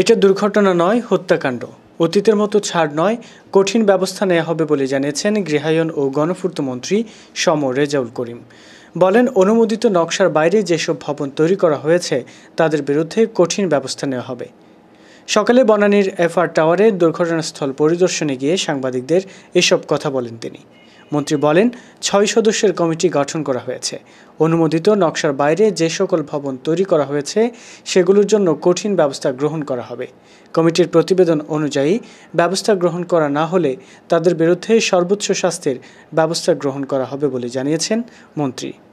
এটা দুর্ঘটনা নয় হত্যাকাণ্ড অতীতের মতো ছাড় নয় কঠিন ব্যবস্থা নেওয়া হবে বলে জানিয়েছেন গৃহায়ন ও গণপূর্তমন্ত্রী সম রেজাউল করিম বলেন অনুমোদিত নকশার বাইরে যেসব ভবন তৈরি করা হয়েছে তাদের বিরুদ্ধে কঠিন ব্যবস্থা নেওয়া হবে সকালে বনানীর এফআর টাওয়ারে দুর্ঘটনাস্থল পরিদর্শনে গিয়ে সাংবাদিকদের এসব কথা বলেন তিনি মন্ত্রী বলেন ছয় সদস্যের কমিটি গঠন করা হয়েছে অনুমোদিত নকশার বাইরে যে সকল ভবন তৈরি করা হয়েছে সেগুলোর জন্য কঠিন ব্যবস্থা গ্রহণ করা হবে কমিটির প্রতিবেদন অনুযায়ী ব্যবস্থা গ্রহণ করা না হলে তাদের বিরুদ্ধে সর্বোচ্চ শাস্তির ব্যবস্থা গ্রহণ করা হবে বলে জানিয়েছেন মন্ত্রী